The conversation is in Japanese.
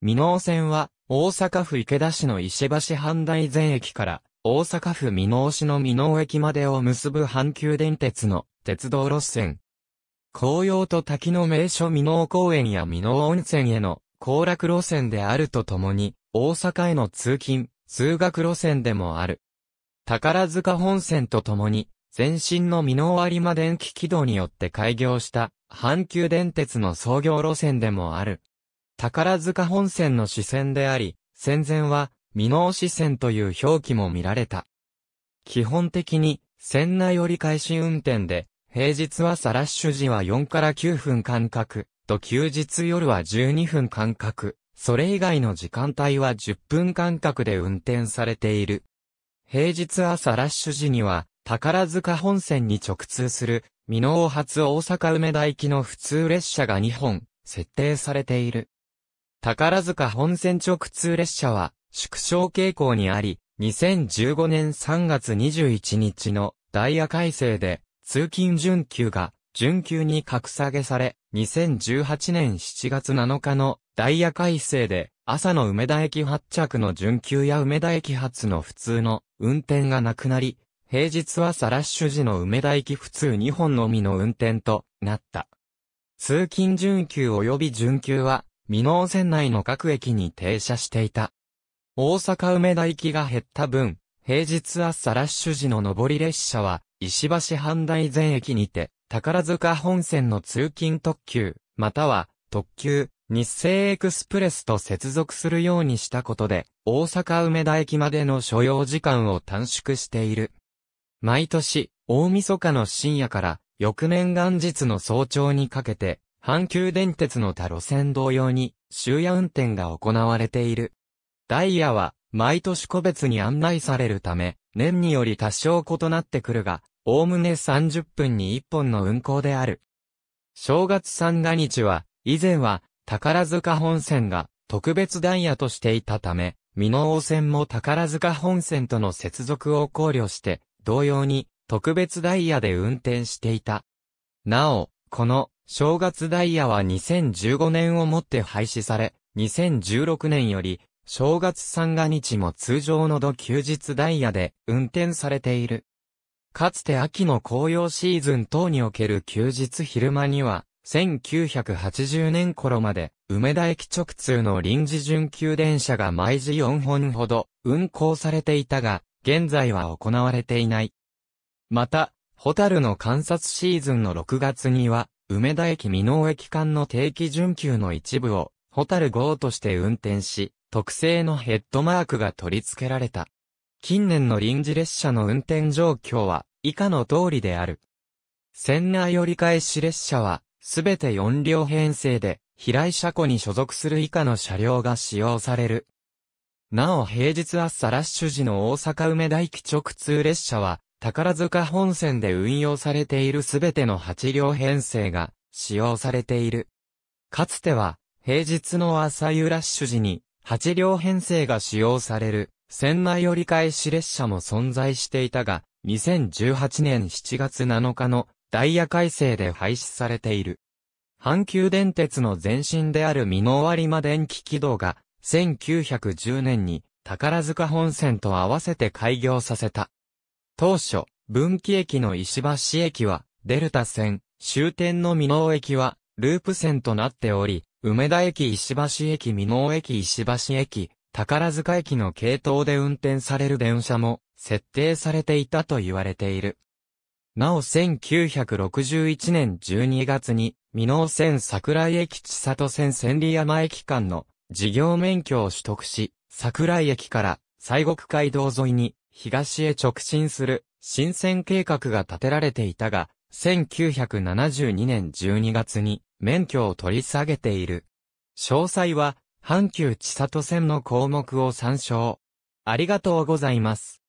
美濃線は、大阪府池田市の石橋半大前駅から、大阪府美濃市の美濃駅までを結ぶ阪急電鉄の鉄道路線。紅葉と滝の名所美濃公園や美濃温泉への行楽路線であるとともに、大阪への通勤、通学路線でもある。宝塚本線とともに、前身の美濃有馬電気軌道によって開業した、阪急電鉄の創業路線でもある。宝塚本線の支線であり、戦前は、美濃支線という表記も見られた。基本的に、線内折り返し運転で、平日は朝ラッシュ時は4から9分間隔、と休日夜は12分間隔、それ以外の時間帯は10分間隔で運転されている。平日朝ラッシュ時には、宝塚本線に直通する、美濃発大阪梅田行きの普通列車が2本、設定されている。宝塚本線直通列車は縮小傾向にあり、2015年3月21日のダイヤ改正で通勤準急が準急に格下げされ、2018年7月7日のダイヤ改正で朝の梅田駅発着の準急や梅田駅発の普通の運転がなくなり、平日はサラッシュ時の梅田駅普通2本のみの運転となった。通勤準急及び準急は美濃線内の各駅に停車していた。大阪梅田行きが減った分、平日朝ラッシュ時の上り列車は、石橋阪大前駅にて、宝塚本線の通勤特急、または、特急、日清エクスプレスと接続するようにしたことで、大阪梅田駅までの所要時間を短縮している。毎年、大晦日の深夜から、翌年元日の早朝にかけて、阪急電鉄の他路線同様に終夜運転が行われている。ダイヤは毎年個別に案内されるため、年により多少異なってくるが、おおむね30分に1本の運行である。正月三が日は、以前は宝塚本線が特別ダイヤとしていたため、美濃王線も宝塚本線との接続を考慮して、同様に特別ダイヤで運転していた。なお、この正月ダイヤは2015年をもって廃止され、2016年より、正月三が日も通常の土休日ダイヤで運転されている。かつて秋の紅葉シーズン等における休日昼間には、1980年頃まで、梅田駅直通の臨時準急電車が毎時4本ほど運行されていたが、現在は行われていない。また、ホタルの観察シーズンの6月には、梅田駅美濃駅間の定期準急の一部を、ホタル号として運転し、特製のヘッドマークが取り付けられた。近年の臨時列車の運転状況は、以下の通りである。船内折り返し列車は、すべて4両編成で、平井車庫に所属する以下の車両が使用される。なお平日朝ラッシュ時の大阪梅田駅直通列車は、宝塚本線で運用されているすべての8両編成が使用されている。かつては、平日の朝夕ラッシュ時に8両編成が使用される船内折り返し列車も存在していたが、2018年7月7日のダイヤ改正で廃止されている。阪急電鉄の前身である美濃割間電気軌道が1910年に宝塚本線と合わせて開業させた。当初、分岐駅の石橋駅は、デルタ線、終点の美濃駅は、ループ線となっており、梅田駅石橋駅美濃駅石橋駅、宝塚駅の系統で運転される電車も、設定されていたと言われている。なお1961年12月に、美濃線桜井駅千里線千里山駅間の事業免許を取得し、桜井駅から西国街道沿いに東へ直進する新線計画が立てられていたが、1972年12月に免許を取り下げている。詳細は、阪急千里線の項目を参照。ありがとうございます。